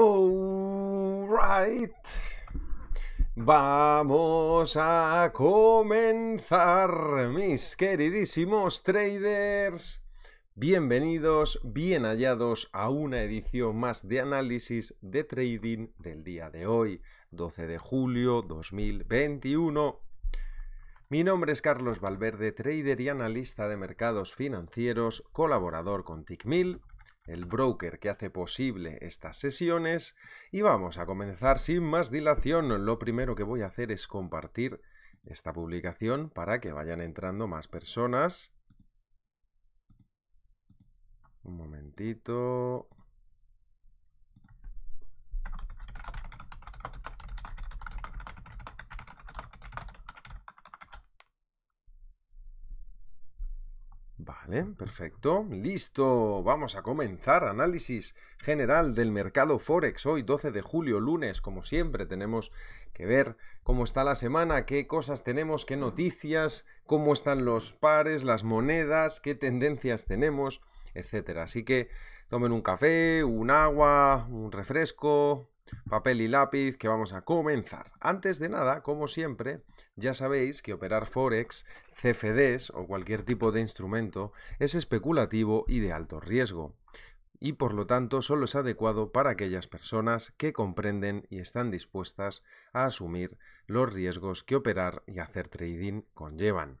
Alright. Vamos a comenzar, mis queridísimos traders. Bienvenidos, bien hallados a una edición más de análisis de trading del día de hoy, 12 de julio 2021. Mi nombre es Carlos Valverde, trader y analista de mercados financieros, colaborador con TICMIL el broker que hace posible estas sesiones. Y vamos a comenzar sin más dilación. Lo primero que voy a hacer es compartir esta publicación para que vayan entrando más personas. Un momentito. perfecto. Listo. Vamos a comenzar. Análisis general del mercado Forex. Hoy 12 de julio, lunes, como siempre, tenemos que ver cómo está la semana, qué cosas tenemos, qué noticias, cómo están los pares, las monedas, qué tendencias tenemos, etcétera. Así que tomen un café, un agua, un refresco, papel y lápiz que vamos a comenzar. Antes de nada, como siempre, ya sabéis que operar Forex, CFDs o cualquier tipo de instrumento es especulativo y de alto riesgo y por lo tanto solo es adecuado para aquellas personas que comprenden y están dispuestas a asumir los riesgos que operar y hacer trading conllevan.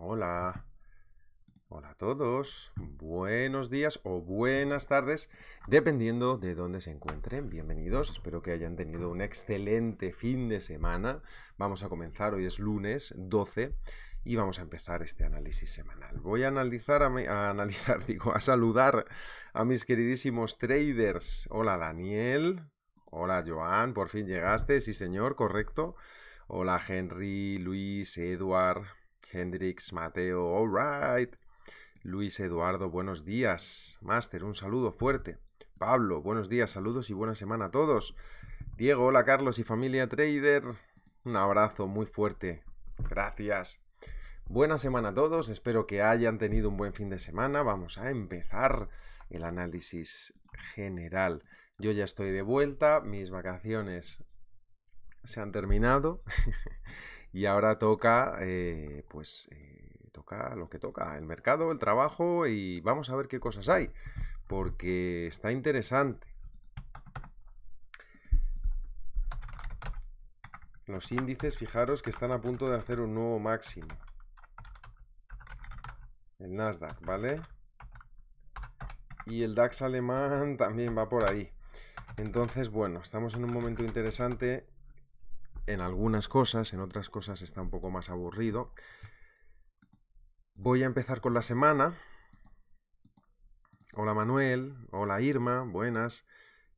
Hola. Hola a todos. Buenos días o buenas tardes, dependiendo de dónde se encuentren. Bienvenidos. Espero que hayan tenido un excelente fin de semana. Vamos a comenzar. Hoy es lunes 12 y vamos a empezar este análisis semanal. Voy a analizar, a, analizar, digo, a saludar a mis queridísimos traders. Hola Daniel. Hola Joan. Por fin llegaste. Sí, señor. Correcto. Hola Henry, Luis, Eduard, Hendrix, Mateo, alright. Luis Eduardo, buenos días. Master, un saludo fuerte. Pablo, buenos días, saludos y buena semana a todos. Diego, hola Carlos y familia Trader. Un abrazo muy fuerte. Gracias. Buena semana a todos, espero que hayan tenido un buen fin de semana. Vamos a empezar el análisis general. Yo ya estoy de vuelta, mis vacaciones se han terminado. Y ahora toca, eh, pues, eh, toca lo que toca, el mercado, el trabajo y vamos a ver qué cosas hay, porque está interesante. Los índices, fijaros que están a punto de hacer un nuevo máximo. El Nasdaq, ¿vale? Y el DAX alemán también va por ahí. Entonces, bueno, estamos en un momento interesante en algunas cosas, en otras cosas está un poco más aburrido. Voy a empezar con la semana. Hola Manuel, hola Irma, buenas.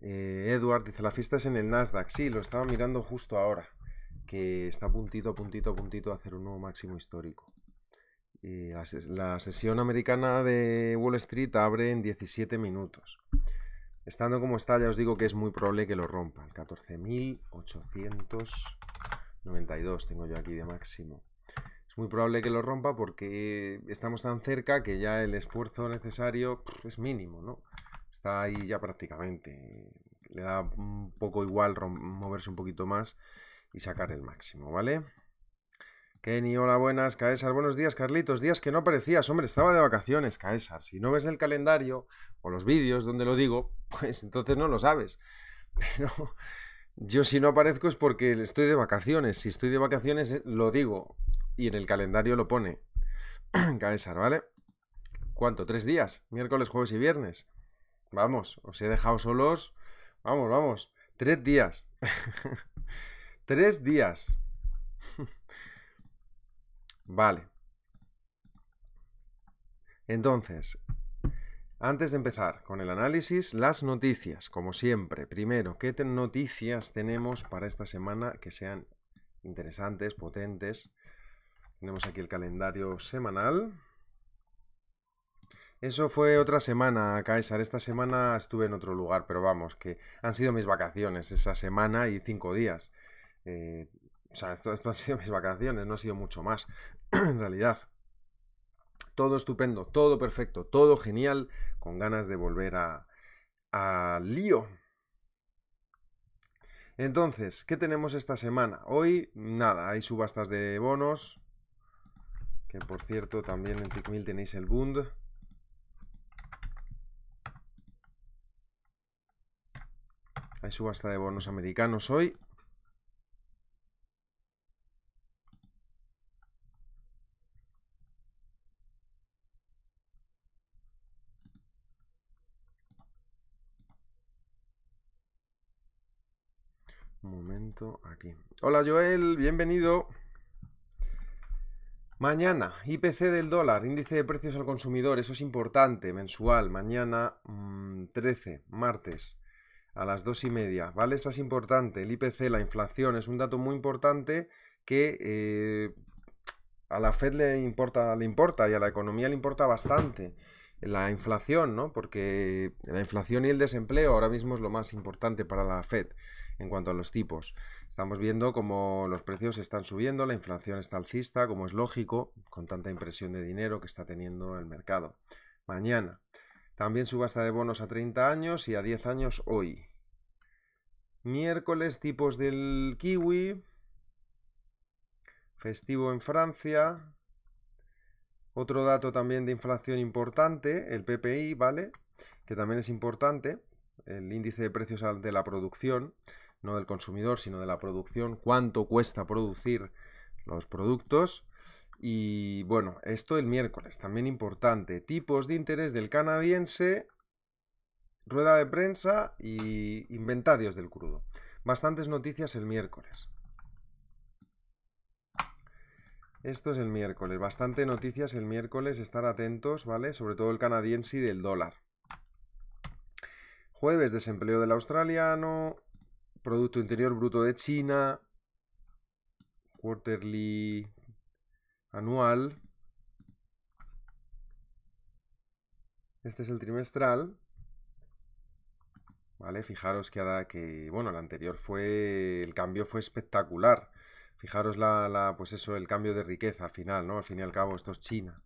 Eh, Edward dice, la fiesta es en el Nasdaq. Sí, lo estaba mirando justo ahora, que está puntito, puntito, puntito a hacer un nuevo máximo histórico. Eh, la sesión americana de Wall Street abre en 17 minutos. Estando como está, ya os digo que es muy probable que lo rompa. el 14.892 tengo yo aquí de máximo. Es muy probable que lo rompa porque estamos tan cerca que ya el esfuerzo necesario es mínimo, ¿no? Está ahí ya prácticamente. Le da un poco igual moverse un poquito más y sacar el máximo, ¿vale? Kenny, hola, buenas. Caesar, buenos días, Carlitos. Días que no aparecías. Hombre, estaba de vacaciones, Caesar. Si no ves el calendario o los vídeos donde lo digo, pues entonces no lo sabes. Pero yo si no aparezco es porque estoy de vacaciones. Si estoy de vacaciones, eh, lo digo. Y en el calendario lo pone. Caesar, ¿vale? ¿Cuánto? ¿Tres días? Miércoles, jueves y viernes. Vamos, os he dejado solos. Vamos, vamos. Tres días. Tres días. Vale. Entonces, antes de empezar con el análisis, las noticias, como siempre. Primero, ¿qué noticias tenemos para esta semana que sean interesantes, potentes? Tenemos aquí el calendario semanal. Eso fue otra semana, kaiser Esta semana estuve en otro lugar, pero vamos, que han sido mis vacaciones esa semana y cinco días. Eh, o sea, esto, esto han sido mis vacaciones, no ha sido mucho más, en realidad. Todo estupendo, todo perfecto, todo genial, con ganas de volver a, a lío. Entonces, ¿qué tenemos esta semana? Hoy, nada, hay subastas de bonos, que por cierto también en Tickmill tenéis el Bund. Hay subasta de bonos americanos hoy. aquí. Hola Joel, bienvenido. Mañana, IPC del dólar, índice de precios al consumidor, eso es importante, mensual, mañana 13, mm, martes, a las 2 y media, ¿vale? Esto es importante, el IPC, la inflación, es un dato muy importante que eh, a la Fed le importa, le importa y a la economía le importa bastante la inflación, ¿no? Porque la inflación y el desempleo ahora mismo es lo más importante para la Fed en cuanto a los tipos. Estamos viendo cómo los precios están subiendo, la inflación está alcista, como es lógico, con tanta impresión de dinero que está teniendo el mercado. Mañana. También subasta de bonos a 30 años y a 10 años hoy. Miércoles, tipos del kiwi. Festivo en Francia. Otro dato también de inflación importante, el PPI, ¿vale? Que también es importante, el índice de precios de la producción, no del consumidor, sino de la producción, cuánto cuesta producir los productos. Y bueno, esto el miércoles, también importante. Tipos de interés del canadiense, rueda de prensa y inventarios del crudo. Bastantes noticias el miércoles. Esto es el miércoles, bastante noticias el miércoles, estar atentos, ¿vale? Sobre todo el canadiense y del dólar. Jueves, desempleo del australiano, Producto Interior Bruto de China, quarterly anual. Este es el trimestral. Vale, fijaros que, que bueno, el anterior fue, el cambio fue espectacular. Fijaros la, pues eso, el cambio de riqueza al final, ¿no? Al fin y al cabo, esto es China.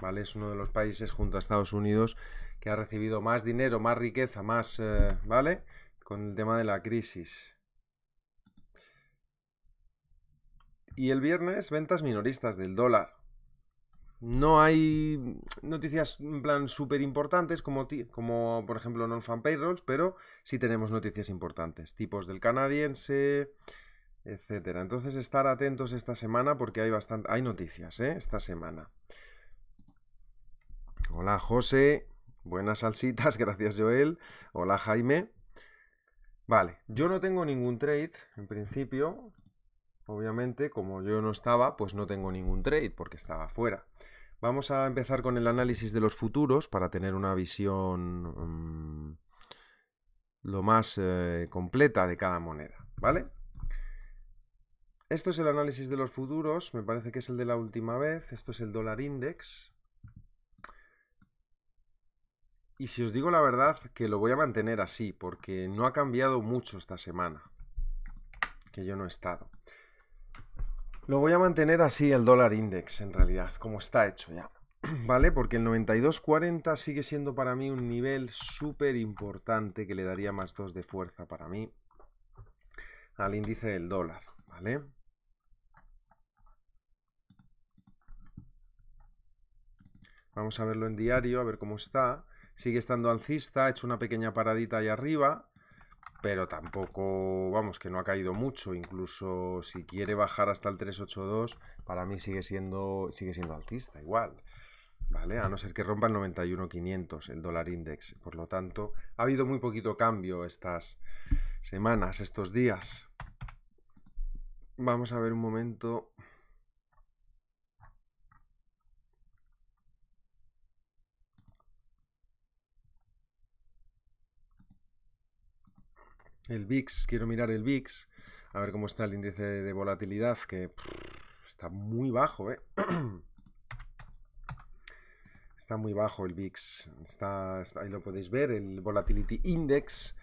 Vale, es uno de los países junto a Estados Unidos que ha recibido más dinero, más riqueza, más, eh, ¿vale? Con el tema de la crisis. Y el viernes, ventas minoristas del dólar. No hay noticias en plan súper importantes como, como, por ejemplo non-fan payrolls, pero sí tenemos noticias importantes, tipos del canadiense, etcétera. Entonces estar atentos esta semana porque hay bastante hay noticias, ¿eh? Esta semana. Hola José. Buenas salsitas, gracias Joel. Hola Jaime. Vale, yo no tengo ningún trade, en principio. Obviamente, como yo no estaba, pues no tengo ningún trade porque estaba fuera. Vamos a empezar con el análisis de los futuros para tener una visión mm, lo más eh, completa de cada moneda, ¿vale? Esto es el análisis de los futuros, me parece que es el de la última vez. Esto es el dólar index. Y si os digo la verdad, que lo voy a mantener así, porque no ha cambiado mucho esta semana, que yo no he estado. Lo voy a mantener así el dólar index, en realidad, como está hecho ya. ¿Vale? Porque el 92.40 sigue siendo para mí un nivel súper importante que le daría más 2 de fuerza para mí al índice del dólar, ¿vale? Vamos a verlo en diario, a ver cómo está sigue estando alcista, ha hecho una pequeña paradita ahí arriba, pero tampoco, vamos, que no ha caído mucho, incluso si quiere bajar hasta el 382, para mí sigue siendo, sigue siendo alcista igual. ¿Vale? A no ser que rompa el 91.500 el dólar index. Por lo tanto, ha habido muy poquito cambio estas semanas, estos días. Vamos a ver un momento. El VIX, quiero mirar el VIX, a ver cómo está el índice de volatilidad, que está muy bajo, eh. está muy bajo el VIX. Está, ahí lo podéis ver, el Volatility Index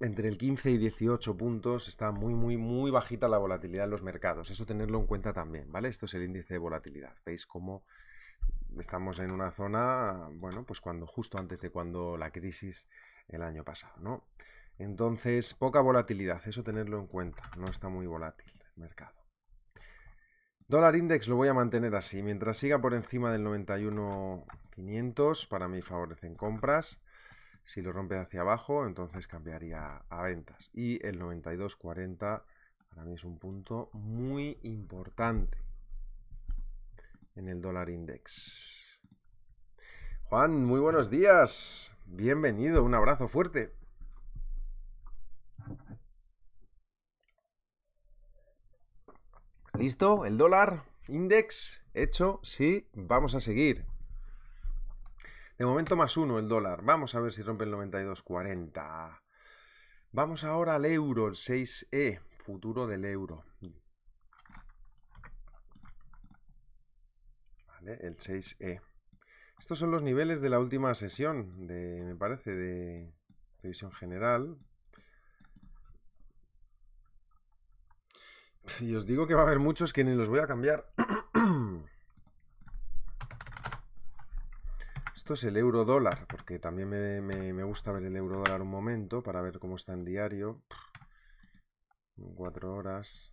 entre el 15 y 18 puntos está muy, muy, muy bajita la volatilidad en los mercados. Eso tenerlo en cuenta también, ¿vale? Esto es el índice de volatilidad. ¿Veis cómo estamos en una zona, bueno, pues cuando justo antes de cuando la crisis el año pasado, ¿no? Entonces, poca volatilidad, eso tenerlo en cuenta, no está muy volátil el mercado. Dólar index lo voy a mantener así, mientras siga por encima del 91.500, para mí favorecen compras. Si lo rompe hacia abajo, entonces cambiaría a ventas. Y el 92.40 para mí es un punto muy importante en el dólar index. Juan, muy buenos días. Bienvenido, un abrazo fuerte. ¿Listo? El dólar index hecho. Sí, vamos a seguir. De momento más uno el dólar. Vamos a ver si rompe el 92.40. Vamos ahora al euro, el 6E, futuro del euro. Vale, el 6E. Estos son los niveles de la última sesión, de, me parece, de revisión general. Si os digo que va a haber muchos que ni los voy a cambiar. Esto es el euro dólar, porque también me, me gusta ver el euro dólar un momento para ver cómo está en diario. Cuatro horas.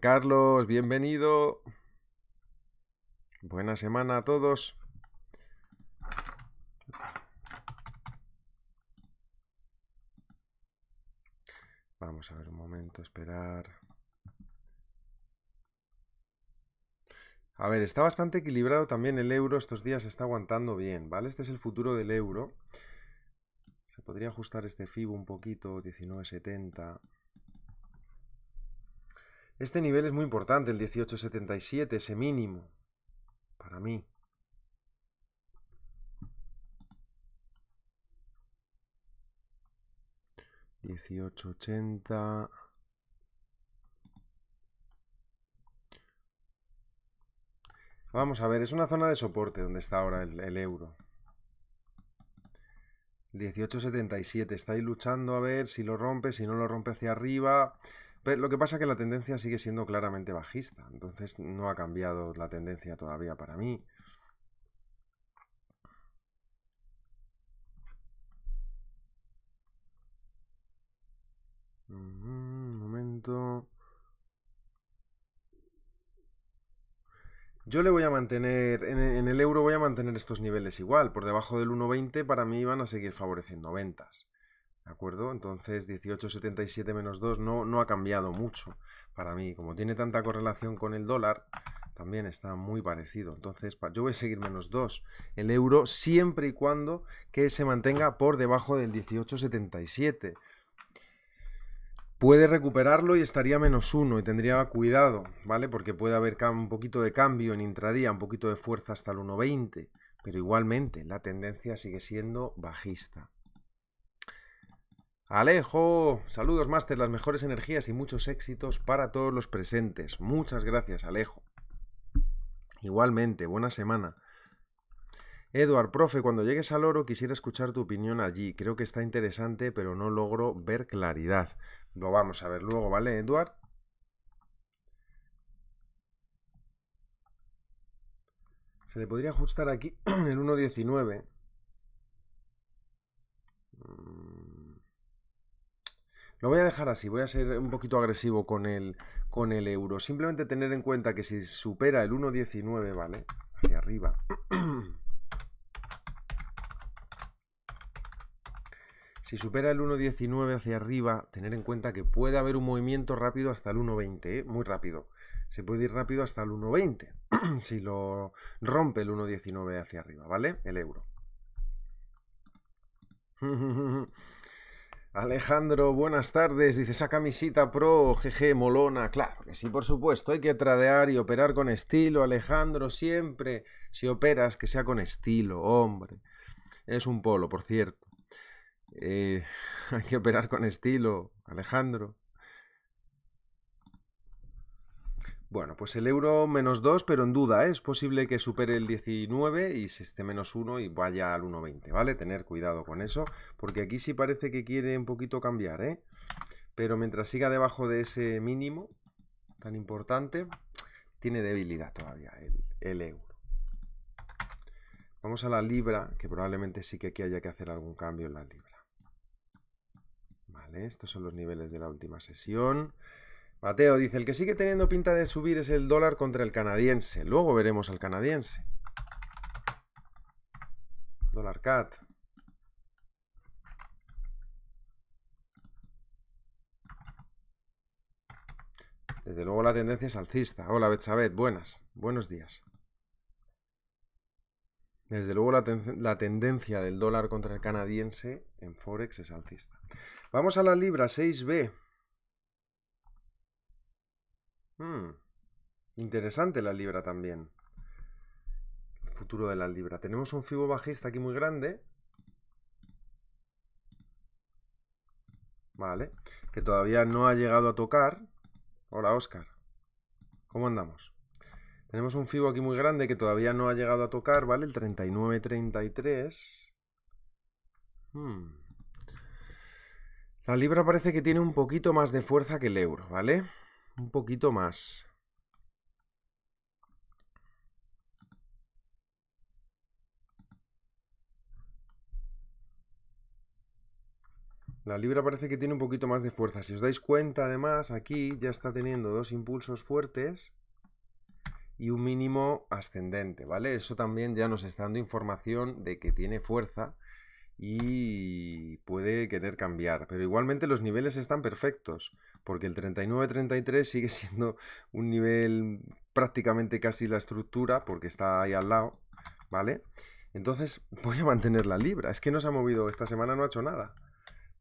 Carlos, bienvenido. Buena semana a todos. Vamos a ver un momento, esperar. A ver, está bastante equilibrado también el euro, estos días está aguantando bien, ¿vale? Este es el futuro del euro. Se podría ajustar este FIBO un poquito, 19.70. Este nivel es muy importante, el 18.77, ese mínimo, para mí. 1880. Vamos a ver, es una zona de soporte donde está ahora el, euro. 1877, está ahí luchando a ver si lo rompe, si no lo rompe hacia arriba. lo que pasa es que la tendencia sigue siendo claramente bajista, entonces no ha cambiado la tendencia todavía para mí. Yo le voy a mantener, en el euro voy a mantener estos niveles igual, por debajo del 1,20 para mí van a seguir favoreciendo ventas. ¿De acuerdo? Entonces 18,77 menos 2 no, no ha cambiado mucho para mí. Como tiene tanta correlación con el dólar, también está muy parecido. Entonces yo voy a seguir menos 2 el euro siempre y cuando que se mantenga por debajo del 18,77 puede recuperarlo y estaría menos uno y tendría cuidado, ¿vale? Porque puede haber un poquito de cambio en intradía, un poquito de fuerza hasta el 1.20, pero igualmente la tendencia sigue siendo bajista. Alejo, saludos máster, las mejores energías y muchos éxitos para todos los presentes. Muchas gracias, Alejo. Igualmente, buena semana. Eduard, profe, cuando llegues al oro quisiera escuchar tu opinión allí. Creo que está interesante, pero no logro ver claridad. Lo vamos a ver luego, ¿vale, Eduard? Se le podría ajustar aquí en el 1.19. Mm. Lo voy a dejar así, voy a ser un poquito agresivo con el, con el euro. Simplemente tener en cuenta que si supera el 1.19, ¿vale? Hacia arriba. Si supera el 1.19 hacia arriba, tener en cuenta que puede haber un movimiento rápido hasta el 1.20, ¿eh? muy rápido. Se puede ir rápido hasta el 1.20 si lo rompe el 1.19 hacia arriba, ¿vale? El euro. Alejandro, buenas tardes. Dice, esa camisita pro, GG, molona. Claro que sí, por supuesto. Hay que tradear y operar con estilo, Alejandro, siempre. Si operas, que sea con estilo, hombre. Es un polo, por cierto. Eh, hay que operar con estilo, Alejandro. Bueno, pues el euro menos 2, pero en duda, ¿eh? es posible que supere el 19 y se esté menos 1 y vaya al 1,20, ¿vale? Tener cuidado con eso, porque aquí sí parece que quiere un poquito cambiar, ¿eh? Pero mientras siga debajo de ese mínimo tan importante, tiene debilidad todavía el, el euro. Vamos a la libra, que probablemente sí que aquí haya que hacer algún cambio en la libra estos son los niveles de la última sesión. Mateo dice, el que sigue teniendo pinta de subir es el dólar contra el canadiense. Luego veremos al canadiense. Dólar CAT. Desde luego la tendencia es alcista. Hola, Betsabet, buenas. Buenos días. Desde luego la, tendencia del dólar contra el canadiense en Forex es alcista. Vamos a la libra 6B. Hmm, interesante la libra también. El futuro de la libra. Tenemos un fibo bajista aquí muy grande. Vale. Que todavía no ha llegado a tocar. Hola, Oscar. ¿Cómo andamos? Tenemos un FIBO aquí muy grande que todavía no ha llegado a tocar, ¿vale? El 39.33. Hmm. La libra parece que tiene un poquito más de fuerza que el euro, ¿vale? Un poquito más. La libra parece que tiene un poquito más de fuerza. Si os dais cuenta, además, aquí ya está teniendo dos impulsos fuertes y un mínimo ascendente, ¿vale? Eso también ya nos está dando información de que tiene fuerza y puede querer cambiar. Pero igualmente los niveles están perfectos, porque el 39-33 sigue siendo un nivel prácticamente casi la estructura, porque está ahí al lado, ¿vale? Entonces voy a mantener la libra. Es que no se ha movido, esta semana no ha hecho nada.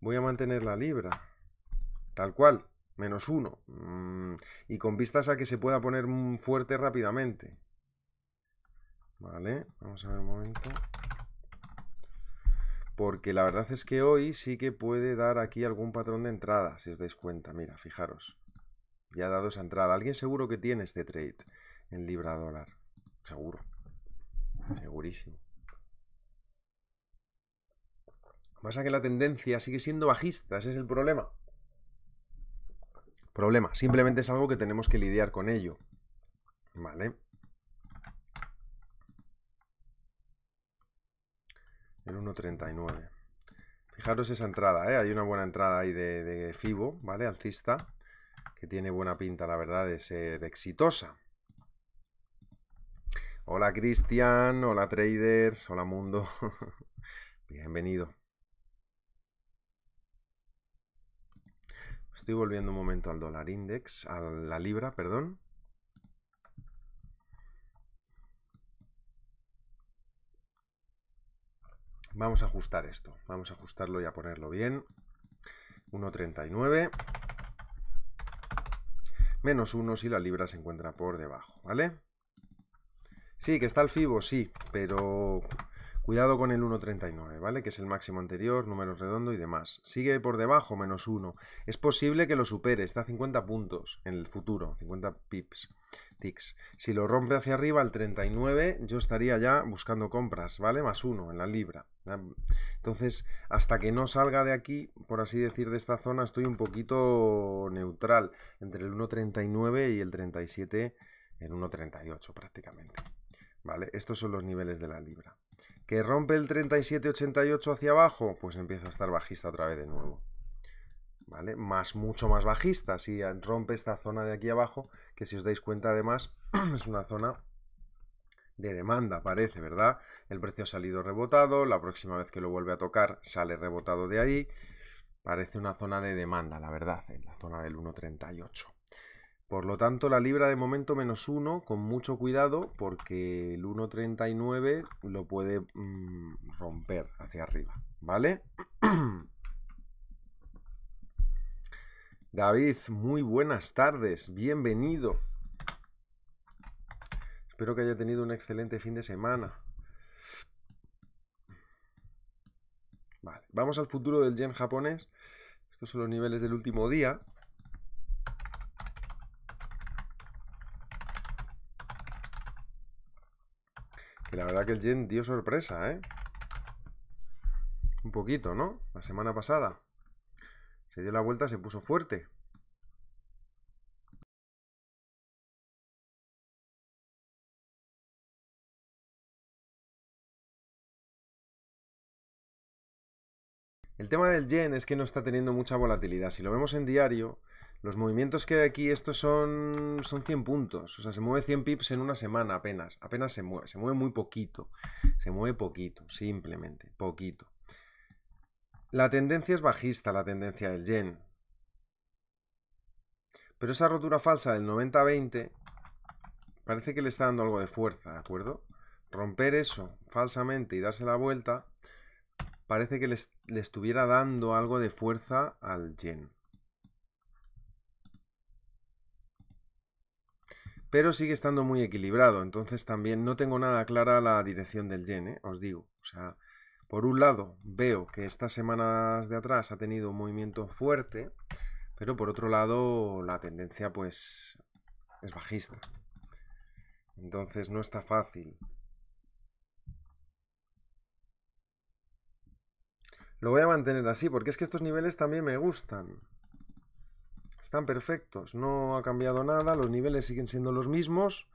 Voy a mantener la libra. Tal cual menos uno. Mm, y con vistas a que se pueda poner fuerte rápidamente. Vale, vamos a ver un momento. Porque la verdad es que hoy sí que puede dar aquí algún patrón de entrada, si os dais cuenta. Mira, fijaros. Ya ha dado esa entrada. Alguien seguro que tiene este trade en libra dólar. Seguro. Segurísimo. Pasa que la tendencia sigue siendo bajista, ese es el problema problema. Simplemente es algo que tenemos que lidiar con ello. Vale. El 1.39. Fijaros esa entrada, ¿eh? Hay una buena entrada ahí de, de Fibo, ¿vale? Alcista, que tiene buena pinta, la verdad, de ser exitosa. Hola Cristian, hola traders, hola mundo. Bienvenido. Estoy volviendo un momento al dólar index, a la libra, perdón. Vamos a ajustar esto. Vamos a ajustarlo y a ponerlo bien. 1.39 menos 1 si la libra se encuentra por debajo, ¿vale? Sí, que está el FIBO, sí, pero Cuidado con el 1.39, ¿vale? Que es el máximo anterior, número redondo y demás. Sigue por debajo, menos 1. Es posible que lo supere, está a 50 puntos en el futuro, 50 pips, ticks. Si lo rompe hacia arriba, al 39, yo estaría ya buscando compras, ¿vale? Más 1 en la libra. Entonces, hasta que no salga de aquí, por así decir, de esta zona, estoy un poquito neutral entre el 1.39 y el 37, en 1.38 prácticamente. ¿Vale? Estos son los niveles de la libra. ¿Que rompe el 37.88 hacia abajo? Pues empieza a estar bajista otra vez de nuevo. ¿Vale? Más, mucho más bajista si rompe esta zona de aquí abajo, que si os dais cuenta además es una zona de demanda, parece, ¿verdad? El precio ha salido rebotado, la próxima vez que lo vuelve a tocar sale rebotado de ahí. Parece una zona de demanda, la verdad, en la zona del 1.38. Por lo tanto, la libra de momento menos 1, con mucho cuidado, porque el 1.39 lo puede mm, romper hacia arriba, ¿vale? David, muy buenas tardes, bienvenido. Espero que haya tenido un excelente fin de semana. vamos al futuro del yen japonés. Estos son los niveles del último día. Y la verdad que el Gen dio sorpresa, ¿eh? Un poquito, ¿no? La semana pasada. Se dio la vuelta, se puso fuerte. El tema del yen es que no está teniendo mucha volatilidad. Si lo vemos en diario, los movimientos que hay aquí, estos son, son 100 puntos. O sea, se mueve 100 pips en una semana apenas. Apenas se mueve. Se mueve muy poquito. Se mueve poquito, simplemente. Poquito. La tendencia es bajista, la tendencia del yen. Pero esa rotura falsa del 90-20 parece que le está dando algo de fuerza, ¿de acuerdo? Romper eso falsamente y darse la vuelta parece que le estuviera dando algo de fuerza al yen. pero sigue estando muy equilibrado, entonces también no tengo nada clara la dirección del yen, ¿eh? os digo. O sea, por un lado veo que estas semanas de atrás ha tenido un movimiento fuerte, pero por otro lado la tendencia pues es bajista. Entonces no está fácil. Lo voy a mantener así, porque es que estos niveles también me gustan están perfectos, no ha cambiado nada, los niveles siguen siendo los mismos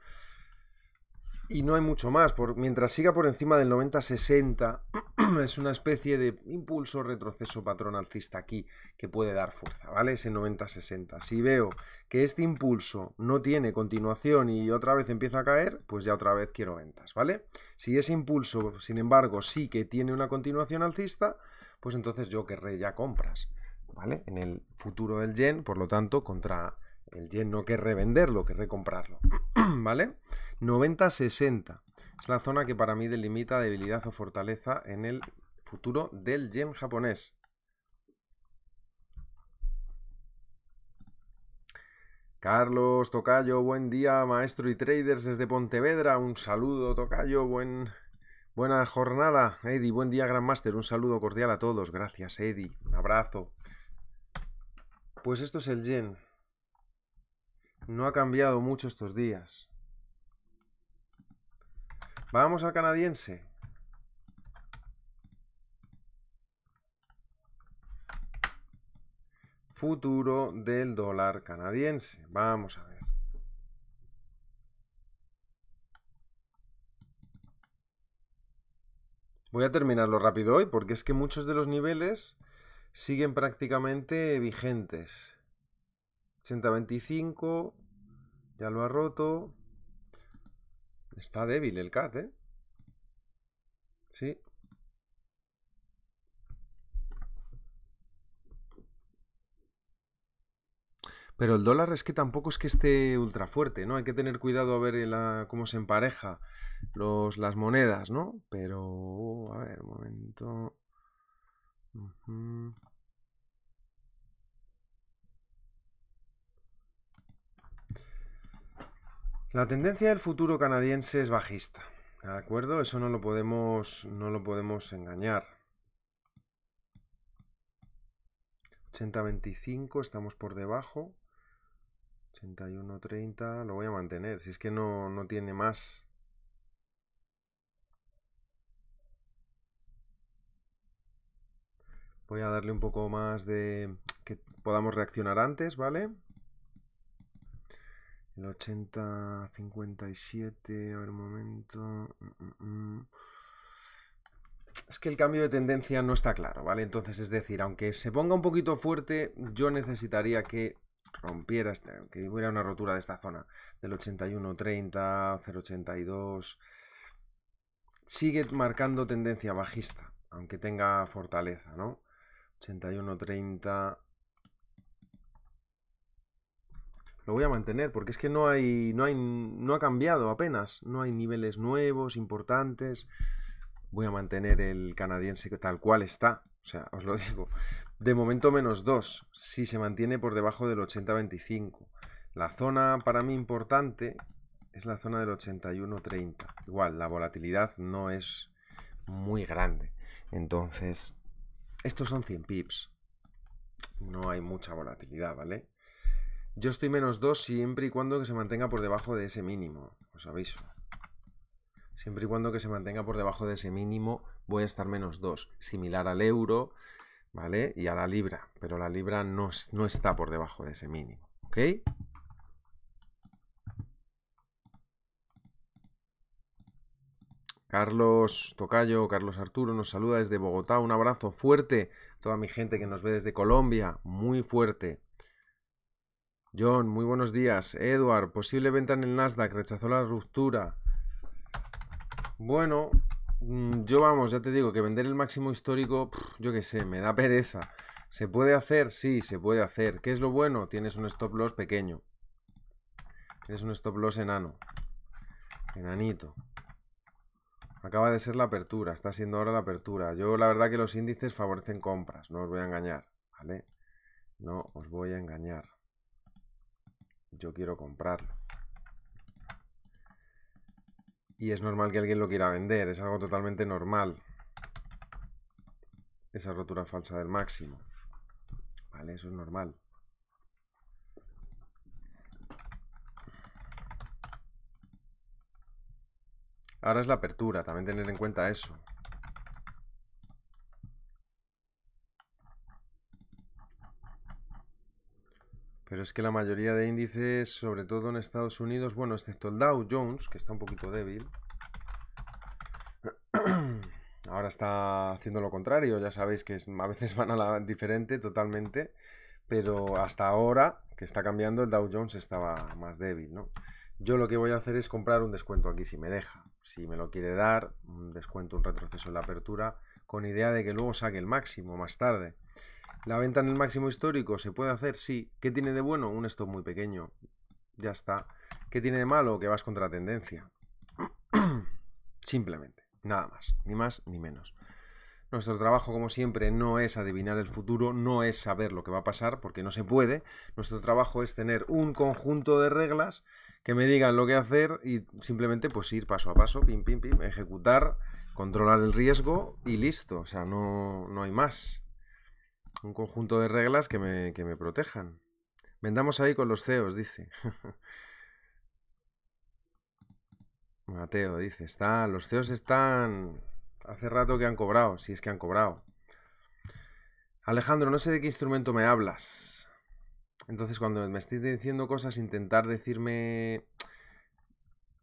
y no hay mucho más. Por, mientras siga por encima del 90-60, es una especie de impulso, retroceso, patrón alcista aquí que puede dar fuerza, ¿vale? Ese 90-60. Si veo que este impulso no tiene continuación y otra vez empieza a caer, pues ya otra vez quiero ventas, ¿vale? Si ese impulso, sin embargo, sí que tiene una continuación alcista, pues entonces yo querré ya compras. ¿vale? En el futuro del yen, por lo tanto, contra el yen no querré revenderlo que comprarlo, ¿vale? 90-60 es la zona que para mí delimita debilidad o fortaleza en el futuro del yen japonés. Carlos Tocayo, buen día, maestro y traders desde Pontevedra. Un saludo, Tocayo, buen, buena jornada. Eddie, buen día, Grandmaster. Un saludo cordial a todos. Gracias, Eddie. Un abrazo. Pues esto es el yen. No ha cambiado mucho estos días. Vamos al canadiense. Futuro del dólar canadiense. Vamos a ver. Voy a terminarlo rápido hoy porque es que muchos de los niveles siguen prácticamente vigentes. 80-25, ya lo ha roto. Está débil el CAT, ¿eh? Sí. Pero el dólar es que tampoco es que esté ultra fuerte, ¿no? Hay que tener cuidado a ver cómo se empareja los, las monedas, ¿no? Pero, a ver, un momento. La tendencia del futuro canadiense es bajista, ¿de acuerdo? Eso no lo podemos, no lo podemos engañar. 80-25, estamos por debajo. 81.30, lo voy a mantener, si es que no, no tiene más. Voy a darle un poco más de... que podamos reaccionar antes, ¿vale? El 80, 57, a ver un momento... Mm, mm, mm. Es que el cambio de tendencia no está claro, ¿vale? Entonces, es decir, aunque se ponga un poquito fuerte, yo necesitaría que rompiera, este, que hubiera una rotura de esta zona, del 81, 30, 082... Sigue marcando tendencia bajista, aunque tenga fortaleza, ¿no? 81.30. Lo voy a mantener porque es que no hay, no hay, no ha cambiado apenas. No hay niveles nuevos, importantes. Voy a mantener el canadiense tal cual está. O sea, os lo digo. De momento menos 2, si se mantiene por debajo del 80.25. La zona para mí importante es la zona del 81.30. Igual, la volatilidad no es muy grande. Entonces, estos son 100 pips. No hay mucha volatilidad, ¿vale? Yo estoy menos 2 siempre y cuando que se mantenga por debajo de ese mínimo. Os aviso. Siempre y cuando que se mantenga por debajo de ese mínimo voy a estar menos 2. Similar al euro, ¿vale? Y a la libra. Pero la libra no, no está por debajo de ese mínimo. ¿Ok? Carlos Tocayo, Carlos Arturo nos saluda desde Bogotá. Un abrazo fuerte toda mi gente que nos ve desde Colombia. Muy fuerte. John, muy buenos días. Edward, posible venta en el Nasdaq, rechazó la ruptura. Bueno, mm, yo vamos, ya te digo que vender el máximo histórico, yo qué sé, me da pereza. ¿Se puede hacer? Sí, se puede hacer. ¿Qué es lo bueno? Tienes un stop loss pequeño. Tienes un stop loss enano. Enanito. Acaba de ser la apertura, está siendo ahora la apertura. Yo la verdad que los índices favorecen compras, no os voy a engañar, ¿vale? No os voy a engañar. Yo quiero comprarlo. Y es normal que alguien lo quiera vender, es algo totalmente normal. Esa rotura falsa del máximo. ¿Vale? Eso es normal. Ahora es la apertura, también tener en cuenta eso. Pero es que la mayoría de índices, sobre todo en Estados Unidos, bueno, excepto el Dow Jones, que está un poquito débil, ahora está haciendo lo contrario, ya sabéis que a veces van a la diferente totalmente, pero hasta ahora que está cambiando el Dow Jones estaba más débil, ¿no? Yo lo que voy a hacer es comprar un descuento aquí si me deja si me lo quiere dar, descuento, un retroceso en la apertura, con idea de que luego saque el máximo más tarde. ¿La venta en el máximo histórico se puede hacer? Sí. ¿Qué tiene de bueno? Un stop muy pequeño. Ya está. ¿Qué tiene de malo? Que vas contra tendencia. Simplemente. Nada más. Ni más ni menos. Nuestro trabajo, como siempre, no es adivinar el futuro, no es saber lo que va a pasar, porque no se puede. Nuestro trabajo es tener un conjunto de reglas que me digan lo que hacer y simplemente pues ir paso a paso, pim, pim, pim, ejecutar, controlar el riesgo y listo. O sea, no, hay más. Un conjunto de reglas que me, protejan. Vendamos ahí con los CEOs, dice. Mateo dice, están, los CEOs están Hace rato que han cobrado, si es que han cobrado. Alejandro, no sé de qué instrumento me hablas. Entonces, cuando me estéis diciendo cosas, intentar decirme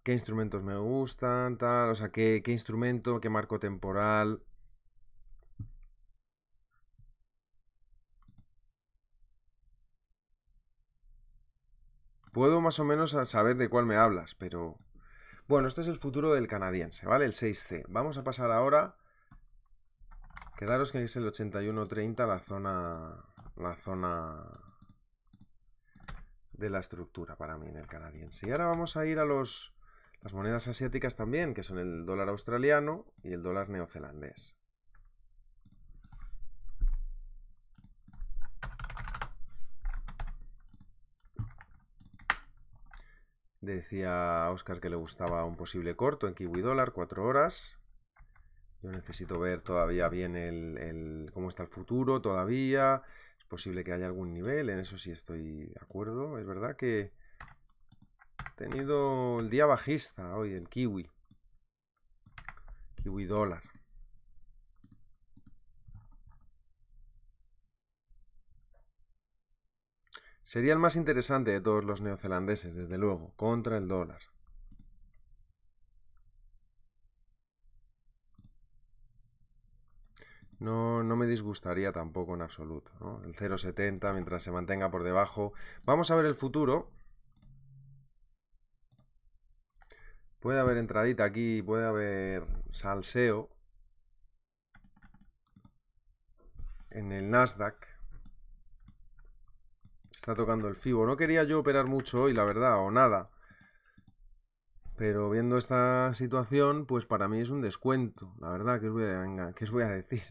qué instrumentos me gustan, tal, o sea, qué, qué instrumento, qué marco temporal. Puedo más o menos saber de cuál me hablas, pero bueno, este es el futuro del canadiense, ¿vale? El 6C. Vamos a pasar ahora... Quedaros que es el 8130 la zona... La zona... De la estructura para mí en el canadiense. Y ahora vamos a ir a Las monedas asiáticas también, que son el dólar australiano y el dólar neozelandés. Decía Oscar que le gustaba un posible corto en Kiwi Dólar, cuatro horas. Yo necesito ver todavía bien el, cómo está el futuro, todavía. Es posible que haya algún nivel, en eso sí estoy de acuerdo. Es verdad que he tenido el día bajista hoy, el Kiwi. Kiwi Dólar. Sería el más interesante de todos los neozelandeses, desde luego, contra el dólar. No, no, me disgustaría tampoco en absoluto. ¿no? El 0,70 mientras se mantenga por debajo. Vamos a ver el futuro. Puede haber entradita aquí, puede haber salseo. En el Nasdaq. Está tocando el FIBO. No quería yo operar mucho hoy, la verdad, o nada. Pero viendo esta situación, pues para mí es un descuento. La verdad, que voy a, venga, ¿qué os voy a decir?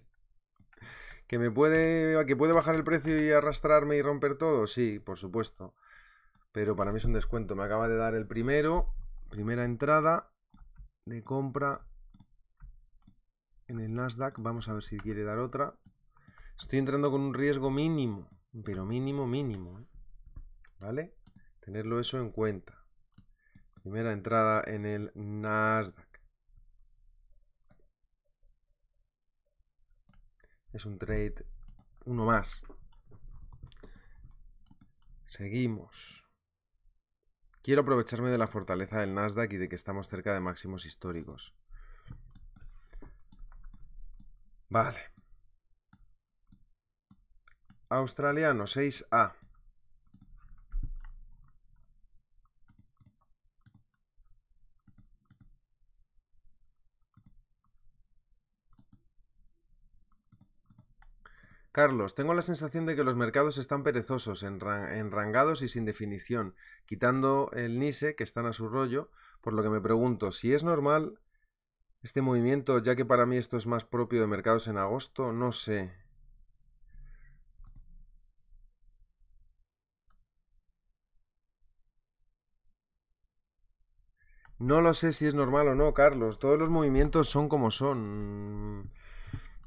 ¿Que me puede, que puede bajar el precio y arrastrarme y romper todo? Sí, por supuesto. Pero para mí es un descuento. Me acaba de dar el primero, primera entrada de compra en el Nasdaq. Vamos a ver si quiere dar otra. Estoy entrando con un riesgo mínimo pero mínimo, mínimo. ¿Vale? Tenerlo eso en cuenta. Primera entrada en el Nasdaq. Es un trade, uno más. Seguimos. Quiero aprovecharme de la fortaleza del Nasdaq y de que estamos cerca de máximos históricos. Vale. Australiano 6A. Carlos, tengo la sensación de que los mercados están perezosos, enrangados y sin definición, quitando el NISE, que están a su rollo, por lo que me pregunto si es normal este movimiento, ya que para mí esto es más propio de mercados en agosto, no sé. No lo sé si es normal o no, Carlos. Todos los movimientos son como son.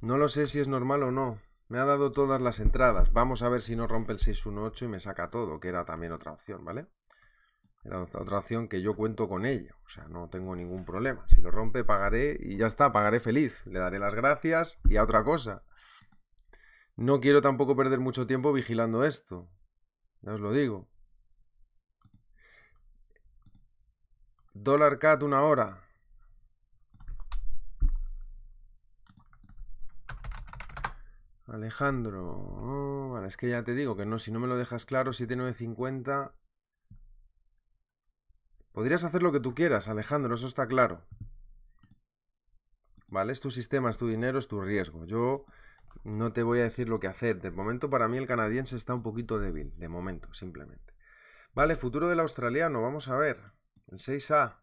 No lo sé si es normal o no. Me ha dado todas las entradas. Vamos a ver si no rompe el 618 y me saca todo, que era también otra opción, ¿vale? Era otra opción que yo cuento con ella. O sea, no tengo ningún problema. Si lo rompe, pagaré y ya está, pagaré feliz. Le daré las gracias y a otra cosa. No quiero tampoco perder mucho tiempo vigilando esto. Ya os lo digo. Dólar cat una hora. Alejandro. Oh, es que ya te digo que no, si no me lo dejas claro, 7950. Podrías hacer lo que tú quieras, Alejandro, eso está claro. ¿Vale? Es tu sistema, es tu dinero, es tu riesgo. Yo no te voy a decir lo que hacer. De momento, para mí el canadiense está un poquito débil, de momento, simplemente. Vale, futuro del australiano, vamos a ver. El 6A.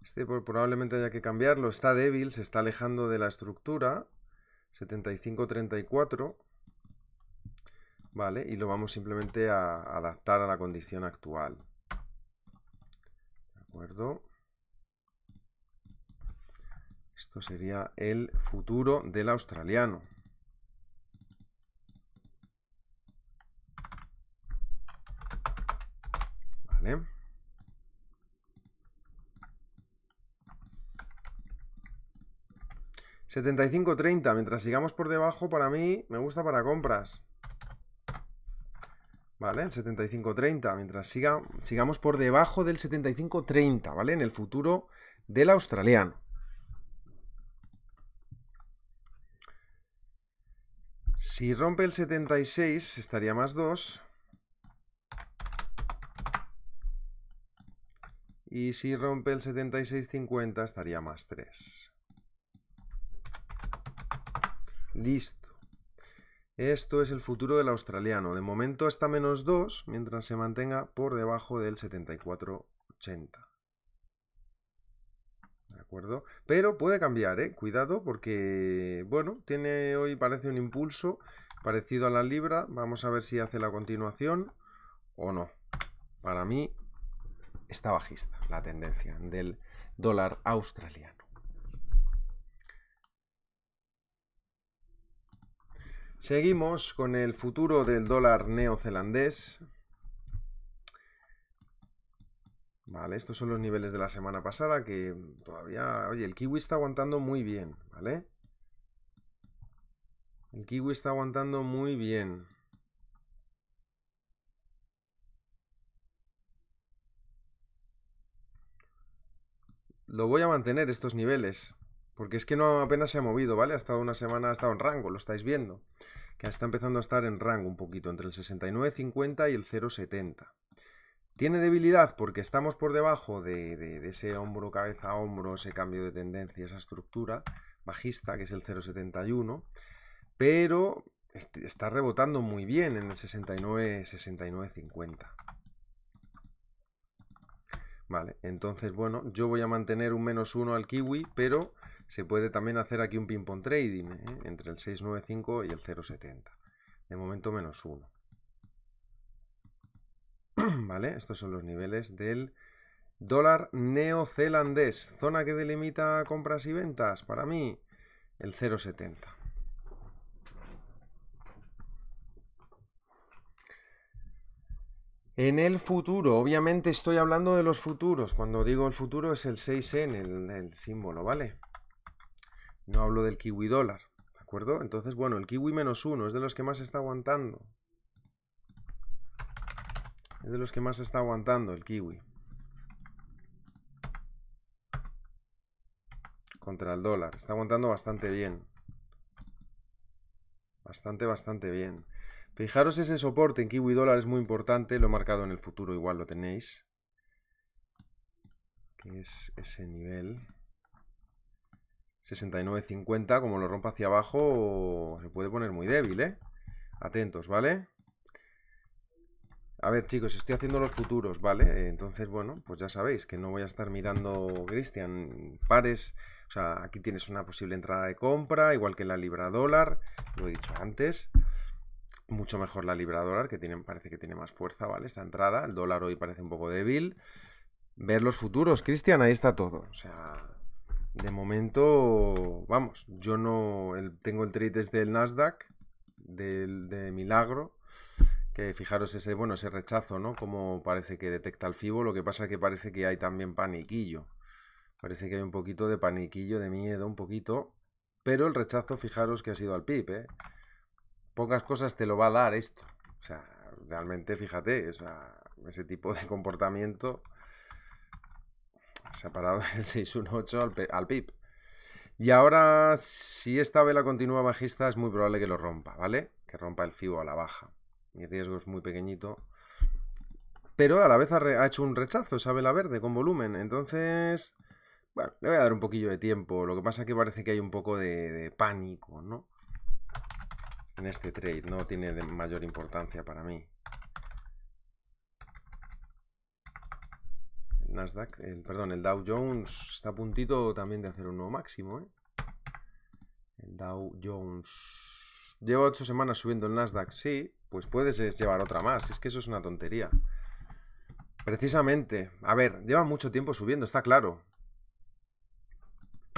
Este probablemente haya que cambiarlo. Está débil, se está alejando de la estructura. 75-34. Vale, y lo vamos simplemente a adaptar a la condición actual. De acuerdo. Esto sería el futuro del australiano. Vale. $75.30. Mientras sigamos por debajo, para mí, me gusta para compras. ¿Vale? El 75.30. Mientras siga, sigamos por debajo del 75.30, ¿vale? En el futuro del australiano. Si rompe el 76, estaría más 2. Y si rompe el 7650 estaría más 3. Listo. Esto es el futuro del australiano. De momento está menos 2 mientras se mantenga por debajo del 7480. ¿De acuerdo? Pero puede cambiar, ¿eh? Cuidado porque, bueno, tiene hoy parece un impulso parecido a la libra. Vamos a ver si hace la continuación o no. Para mí está bajista la tendencia del dólar australiano. Seguimos con el futuro del dólar neozelandés. Vale, estos son los niveles de la semana pasada que todavía... Oye, el kiwi está aguantando muy bien, ¿vale? El kiwi está aguantando muy bien. Lo voy a mantener estos niveles. Porque es que no apenas se ha movido, ¿vale? Ha estado una semana, ha estado en rango, lo estáis viendo. Que está empezando a estar en rango un poquito, entre el 69.50 y el 0.70. Tiene debilidad porque estamos por debajo de, ese hombro, cabeza, hombro, ese cambio de tendencia, esa estructura bajista, que es el 0.71. Pero está rebotando muy bien en el 69, Vale, entonces, bueno, yo voy a mantener un menos 1 al kiwi, pero se puede también hacer aquí un ping-pong trading ¿eh? entre el 695 y el 070. De momento, menos 1. vale, estos son los niveles del dólar neozelandés. Zona que delimita compras y ventas, para mí, el 070. En el futuro, obviamente estoy hablando de los futuros. Cuando digo el futuro es el 6N, el, símbolo, ¿vale? No hablo del kiwi dólar, ¿de acuerdo? Entonces, bueno, el kiwi menos uno es de los que más está aguantando. Es de los que más está aguantando el kiwi. Contra el dólar. Está aguantando bastante bien. Bastante, bastante bien. Fijaros ese soporte en Kiwi Dólar es muy importante, lo he marcado en el futuro, igual lo tenéis. Que es ese nivel. 69.50, como lo rompa hacia abajo, se puede poner muy débil, ¿eh? Atentos, ¿vale? A ver, chicos, estoy haciendo los futuros, ¿vale? Eh, entonces, bueno, pues ya sabéis que no voy a estar mirando, Cristian, pares. O sea, aquí tienes una posible entrada de compra, igual que la libra dólar, lo he dicho antes mucho mejor la libra dólar, que tienen parece que tiene más fuerza, ¿vale? Esta entrada, el dólar hoy parece un poco débil. Ver los futuros, Cristian, ahí está todo. O sea, de momento, vamos, yo no tengo el trade desde el Nasdaq, del, de Milagro, que fijaros ese, bueno, ese rechazo, ¿no? Como parece que detecta el FIBO, lo que pasa es que parece que hay también paniquillo. Parece que hay un poquito de paniquillo, de miedo, un poquito. Pero el rechazo, fijaros que ha sido al PIB, ¿eh? pocas cosas te lo va a dar esto. O sea, realmente fíjate, ese tipo de comportamiento se ha parado en el 618 al, al PIB. Y ahora, si esta vela continúa bajista, es muy probable que lo rompa, ¿vale? Que rompa el FIBO a la baja. Mi riesgo es muy pequeñito. Pero a la vez ha, hecho un rechazo esa vela verde con volumen. Entonces, bueno, le voy a dar un poquillo de tiempo. Lo que pasa es que parece que hay un poco de pánico, ¿no? en este trade. No tiene mayor importancia para mí. El Nasdaq, el, perdón, el Dow Jones está a puntito también de hacer un nuevo máximo. ¿eh? El Dow Jones. Lleva ocho semanas subiendo el Nasdaq. Sí, pues puedes llevar otra más. Es que eso es una tontería. Precisamente. A ver, lleva mucho tiempo subiendo, está claro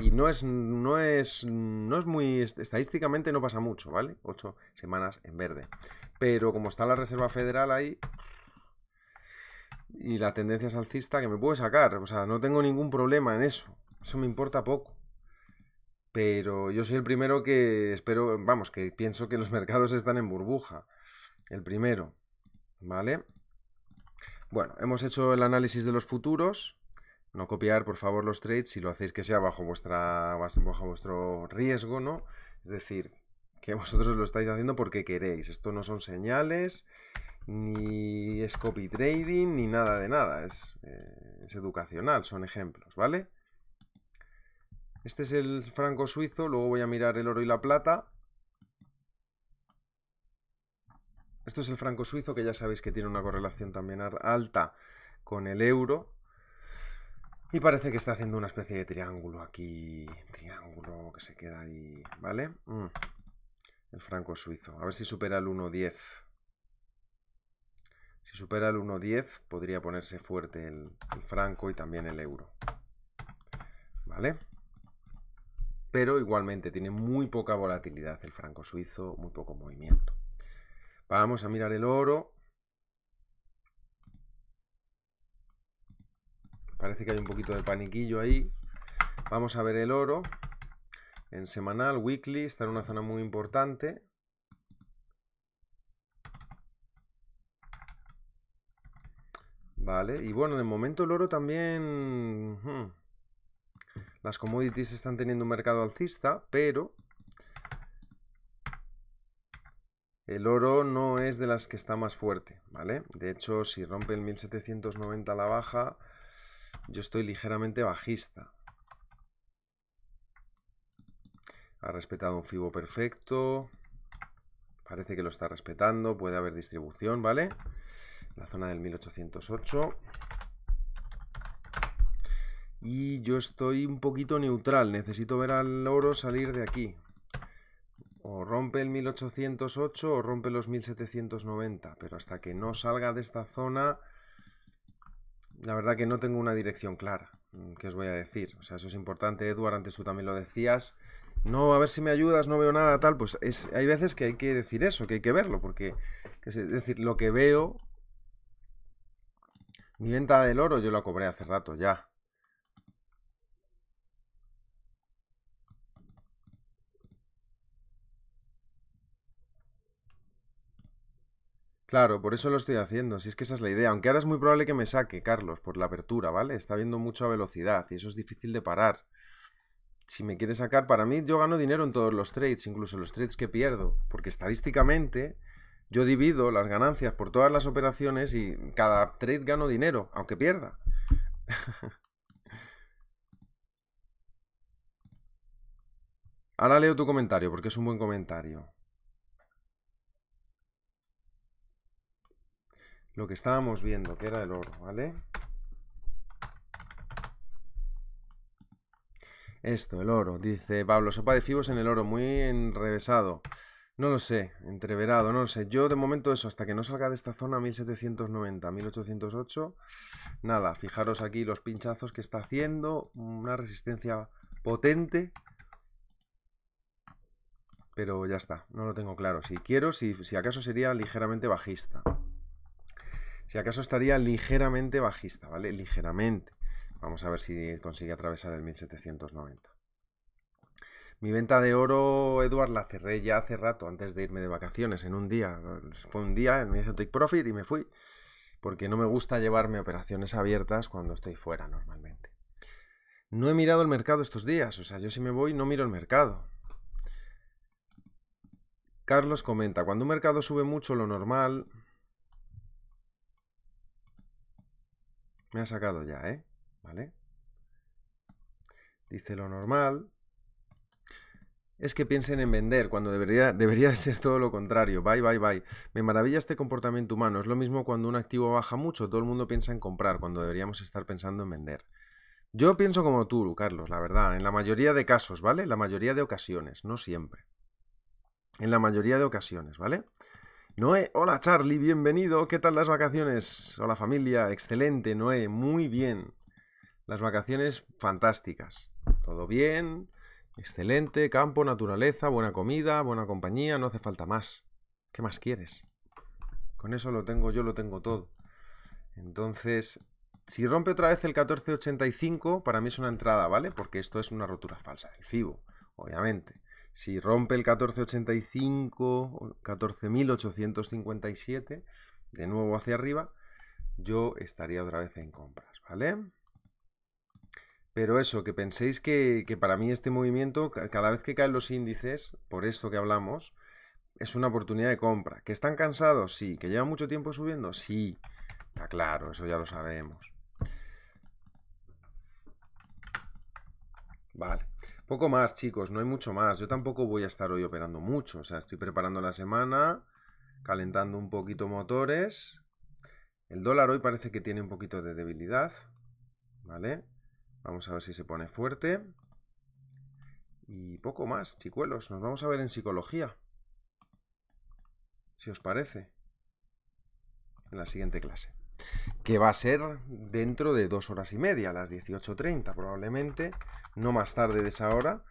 y no es, no es, no es muy, estadísticamente no pasa mucho, ¿vale? Ocho semanas en verde. Pero como está la Reserva Federal ahí, y la tendencia es alcista, que me puede sacar, o sea, no tengo ningún problema en eso, eso me importa poco. Pero yo soy el primero que espero, vamos, que pienso que los mercados están en burbuja. El primero, ¿vale? Bueno, hemos hecho el análisis de los futuros. No copiar, por favor, los trades si lo hacéis que sea bajo, vuestro riesgo, ¿no? Es decir, que vosotros lo estáis haciendo porque queréis. Esto no son señales, ni es copy trading, ni nada de nada. Es, eh, es educacional, son ejemplos, ¿vale? Este es el franco suizo, luego voy a mirar el oro y la plata. Esto es el franco suizo, que ya sabéis que tiene una correlación también alta con el euro. Y parece que está haciendo una especie de triángulo aquí. Triángulo que se queda ahí, ¿vale? Mm. El franco suizo. A ver si supera el 1.10. Si supera el 1.10 podría ponerse fuerte el, franco y también el euro. ¿Vale? Pero igualmente tiene muy poca volatilidad el franco suizo, muy poco movimiento. Vamos a mirar el oro. Parece que hay un poquito de paniquillo ahí. Vamos a ver el oro. En semanal, weekly, está en una zona muy importante. Vale, y bueno, de momento el oro también... Hmm, las commodities están teniendo un mercado alcista, pero... El oro no es de las que está más fuerte, ¿vale? De hecho, si rompe el 1790 a la baja, yo estoy ligeramente bajista. Ha respetado un FIBO perfecto. Parece que lo está respetando. Puede haber distribución, ¿vale? La zona del 1808. Y yo estoy un poquito neutral. Necesito ver al oro salir de aquí. O rompe el 1808 o rompe los 1790. Pero hasta que no salga de esta zona la verdad que no tengo una dirección clara, mm, qué os voy a decir. O sea, eso es importante, Eduard, antes tú también lo decías. No, a ver si me ayudas, no veo nada, tal. Pues es, hay veces que hay que decir eso, que hay que verlo, porque es decir, lo que veo, mi venta del oro yo la cobré hace rato ya. Claro, por eso lo estoy haciendo, si es que esa es la idea. Aunque ahora es muy probable que me saque, Carlos, por la apertura, ¿vale? Está viendo mucha velocidad y eso es difícil de parar. Si me quiere sacar, para mí yo gano dinero en todos los trades, incluso los trades que pierdo, porque estadísticamente yo divido las ganancias por todas las operaciones y cada trade gano dinero, aunque pierda. ahora leo tu comentario, porque es un buen comentario. lo que estábamos viendo, que era el oro, ¿vale? Esto, el oro, dice Pablo, sopa de en el oro, muy enrevesado. No lo sé, entreverado, no lo sé. Yo de momento eso, hasta que no salga de esta zona 1790, 1808, nada, fijaros aquí los pinchazos que está haciendo, una resistencia potente, pero ya está, no lo tengo claro. Si quiero, si, si acaso sería ligeramente bajista. Si acaso estaría ligeramente bajista, ¿vale? Ligeramente. Vamos a ver si consigue atravesar el 1790. Mi venta de oro, Eduard, la cerré ya hace rato, antes de irme de vacaciones, en un día. Fue un día, me hice Take Profit y me fui. Porque no me gusta llevarme operaciones abiertas cuando estoy fuera normalmente. No he mirado el mercado estos días, o sea, yo si me voy no miro el mercado. Carlos comenta, cuando un mercado sube mucho lo normal Me ha sacado ya, ¿eh? ¿Vale? Dice lo normal. Es que piensen en vender, cuando debería, debería de ser todo lo contrario. Bye, bye, bye. Me maravilla este comportamiento humano. Es lo mismo cuando un activo baja mucho. Todo el mundo piensa en comprar, cuando deberíamos estar pensando en vender. Yo pienso como tú, Carlos, la verdad. En la mayoría de casos, ¿vale? La mayoría de ocasiones, no siempre. En la mayoría de ocasiones, ¿vale? Noé, hola Charlie, bienvenido. ¿Qué tal las vacaciones? Hola familia, excelente Noé, muy bien. Las vacaciones fantásticas. Todo bien, excelente, campo, naturaleza, buena comida, buena compañía, no hace falta más. ¿Qué más quieres? Con eso lo tengo yo, lo tengo todo. Entonces, si rompe otra vez el 1485, para mí es una entrada, ¿vale? Porque esto es una rotura falsa del FIBO, obviamente. Si rompe el 1485, 14.857, de nuevo hacia arriba, yo estaría otra vez en compras, ¿vale? Pero eso, que penséis que, que para mí este movimiento, cada vez que caen los índices, por esto que hablamos, es una oportunidad de compra. ¿Que están cansados? Sí. ¿Que llevan mucho tiempo subiendo? Sí. Está claro, eso ya lo sabemos. Vale. Poco más, chicos, no hay mucho más. Yo tampoco voy a estar hoy operando mucho. O sea, estoy preparando la semana, calentando un poquito motores. El dólar hoy parece que tiene un poquito de debilidad. ¿Vale? Vamos a ver si se pone fuerte. Y poco más, chicuelos. Nos vamos a ver en psicología. Si os parece. En la siguiente clase que va a ser dentro de dos horas y media, a las 18.30 probablemente, no más tarde de esa hora.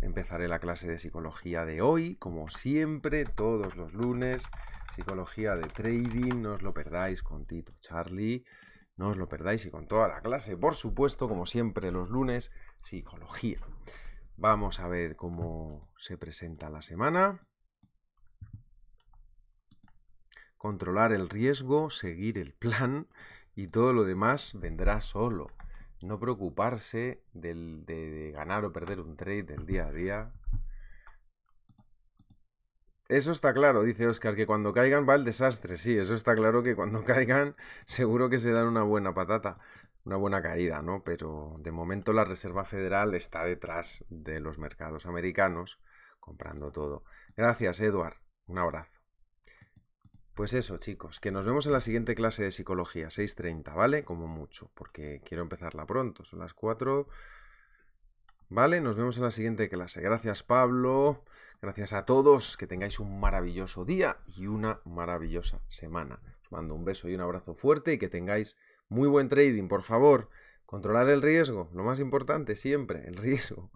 Empezaré la clase de psicología de hoy, como siempre, todos los lunes. Psicología de trading, no os lo perdáis con Tito Charlie, no os lo perdáis y con toda la clase, por supuesto, como siempre los lunes, psicología. Vamos a ver cómo se presenta la semana. controlar el riesgo, seguir el plan y todo lo demás vendrá solo. No preocuparse del, de, ganar o perder un trade del día a día. Eso está claro, dice Oscar, que cuando caigan va el desastre. Sí, eso está claro que cuando caigan seguro que se dan una buena patata, una buena caída, ¿no? Pero de momento la Reserva Federal está detrás de los mercados americanos comprando todo. Gracias, Edward. Un abrazo. Pues eso, chicos, que nos vemos en la siguiente clase de psicología, 6.30, ¿vale? Como mucho, porque quiero empezarla pronto, son las 4. ¿Vale? Nos vemos en la siguiente clase. Gracias, Pablo. Gracias a todos. Que tengáis un maravilloso día y una maravillosa semana. Os mando un beso y un abrazo fuerte y que tengáis muy buen trading, por favor. Controlar el riesgo, lo más importante siempre, el riesgo.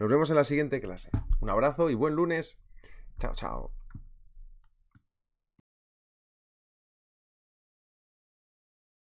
Nos vemos en la siguiente clase. Un abrazo y buen lunes. Chao, chao.